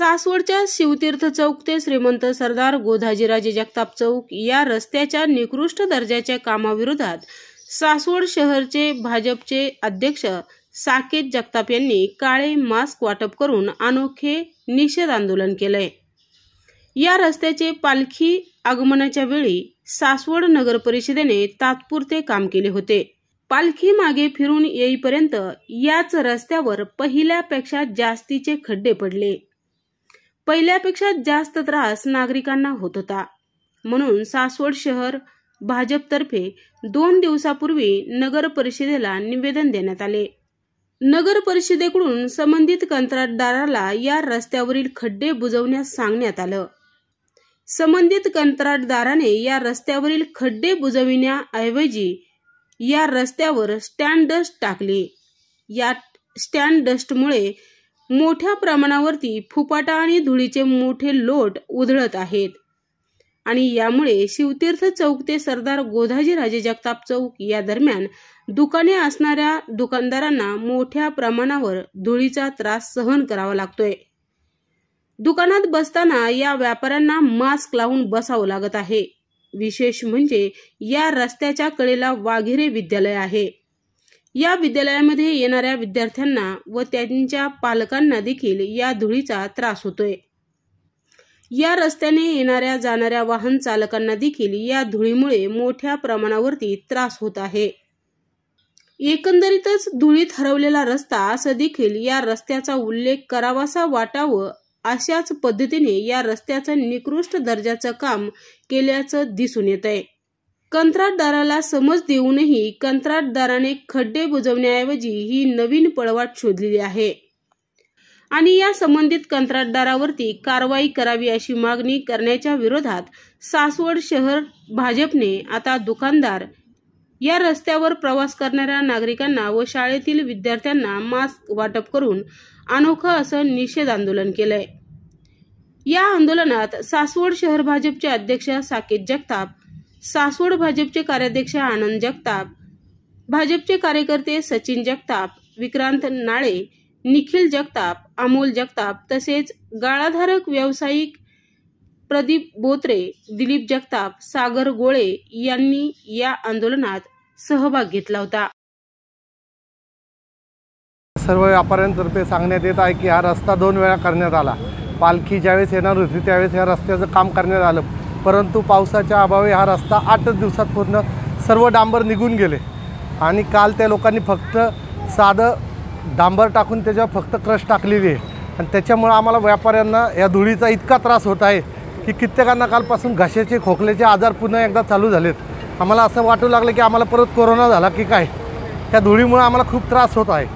सासवडच्या शिवतीर्थ चौक ते श्रीमंत सरदार गोधाजीराजे जगताप चौक या रस्त्याच्या निकृष्ट दर्जाच्या कामाविरोधात सासवड शहरचे भाजपचे अध्यक्ष साकेत जगताप यांनी काळे मास्क वाटप करून अनोखे निषेध आंदोलन केलंय या रस्त्याचे पालखी आगमनाच्या वेळी सासवड नगर परिषदेने तात्पुरते काम केले होते पालखी मागे फिरून येईपर्यंत याच रस्त्यावर पहिल्यापेक्षा जास्तीचे खड्डे पडले पहिल्यापेक्षा जास्त त्रास नागरिकांना होत होता म्हणून सासवड शहर भाजपतर्फे दोन दिवसापूर्वी नगर परिषदेला निवेदन देण्यात आले नगर परिषदेकडून संबंधित कंत्राटदाराला या रस्त्यावरील खड्डे बुजवण्यास सांगण्यात आलं संबंधित कंत्राटदाराने या रस्त्यावरील खड्डे बुजविण्याऐवजी या रस्त्यावर स्टँड डस्ट टाकले या स्टँड डस्टमुळे मोठ्या प्रमाणावरती फुपाटा आणि धुळीचे मोठे लोट उधळत आहेत आणि यामुळे शिवतीर्थ चौक ते सरदार राजे जगताप चौक या दरम्यान दुकाने असणाऱ्या दुकानदारांना मोठ्या प्रमाणावर धुळीचा त्रास सहन करावा लागतोय दुकानात बसताना या व्यापाऱ्यांना मास्क लावून बसावं लागत आहे विशेष म्हणजे या रस्त्याच्या कडेला वाघेरे विद्यालय आहे या विद्यालयामध्ये येणाऱ्या विद्यार्थ्यांना व त्यांच्या पालकांना देखील या धुळीचा त्रास होतोय या रस्त्याने येणाऱ्या जाणाऱ्या वाहन चालकांना देखील या धुळीमुळे मोठ्या प्रमाणावरती त्रास होत आहे एकंदरीतच धुळीत हरवलेला रस्ता असं देखील या रस्त्याचा उल्लेख करावासा वाटावं अशाच पद्धतीने या रस्त्याचं निकृष्ट दर्जाचं काम केल्याचं दिसून येत आहे कंत्राटदाराला समज देऊनही कंत्राटदाराने खड्डे बुजवण्याऐवजी ही नवीन पळवाट शोधलेली आहे आणि या संबंधित कंत्राटदारावरती कारवाई करावी अशी मागणी करण्याच्या विरोधात सासवड शहर भाजपने आता दुकानदार या रस्त्यावर प्रवास करणाऱ्या नागरिकांना व शाळेतील विद्यार्थ्यांना मास्क वाटप करून अनोखं असं निषेध आंदोलन केलंय या आंदोलनात सासवड शहर भाजपचे अध्यक्ष साकेत जगताप सासवड भाजपचे कार्याध्यक्ष आनंद जगताप भाजपचे कार्यकर्ते सचिन जगताप विक्रांत नाळे निखिल जगताप अमोल जगताप तसेच गाळाधारक व्यावसायिक प्रदीप बोत्रे दिलीप जगताप सागर गोळे यांनी या आंदोलनात सहभाग घेतला होता सर्व व्यापाऱ्यांतर्फे सांगण्यात येत आहे की हा रस्ता दोन वेळा करण्यात आला पालखी ज्यावेळेस येणार होती त्यावेळेस या रस्त्याचं काम करण्यात आलं परंतु पावसाच्या अभावी हा रस्ता आठच दिवसात पूर्ण सर्व डांबर निघून गेले आणि काल त्या लोकांनी फक्त साधं डांबर टाकून त्याच्यावर फक्त क्रश टाकलेली आहे आणि त्याच्यामुळं आम्हाला व्यापाऱ्यांना या धुळीचा इतका त्रास होत आहे की कित्येकांना कालपासून घशाचे खोकल्याचे आजार पुन्हा एकदा चालू झालेत आम्हाला असं वाटू लागलं की आम्हाला परत कोरोना झाला की काय त्या धुळीमुळे आम्हाला खूप त्रास होत आहे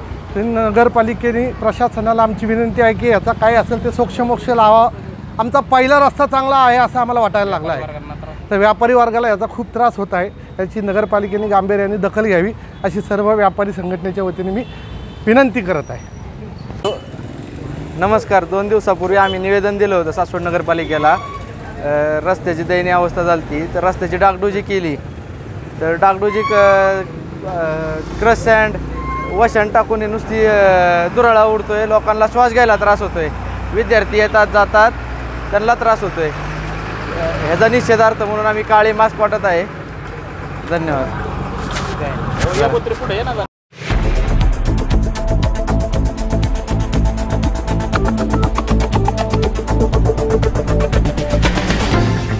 नगरपालिकेने प्रशासनाला आमची विनंती आहे की याचा काय असेल ते सोक्षमोक्ष लावा आमचा पहिला रस्ता चांगला आहे असं आम्हाला वाटायला लागला आहे तर व्यापारी वर्गाला याचा खूप त्रास होत आहे याची नगरपालिकेने गांभीर्याने दखल घ्यावी अशी सर्व व्यापारी संघटनेच्या वतीने मी विनंती करत आहे हो. नमस्कार दोन दिवसापूर्वी आम्ही निवेदन दिलं होतं सासवड नगरपालिकेला रस्त्याची दयनीय अवस्था झाली तर रस्त्याची डागडुजी केली तर डागडुजी क क्रस सँड टाकून नुसती दुराळा उडतोय लोकांना श्वास घ्यायला त्रास होतोय विद्यार्थी येतात जातात त्यांना त्रास होतो आहे ह्याचा निषेधार्थ म्हणून आम्ही काळे मास्क वाटत आहे धन्यवाद पुढे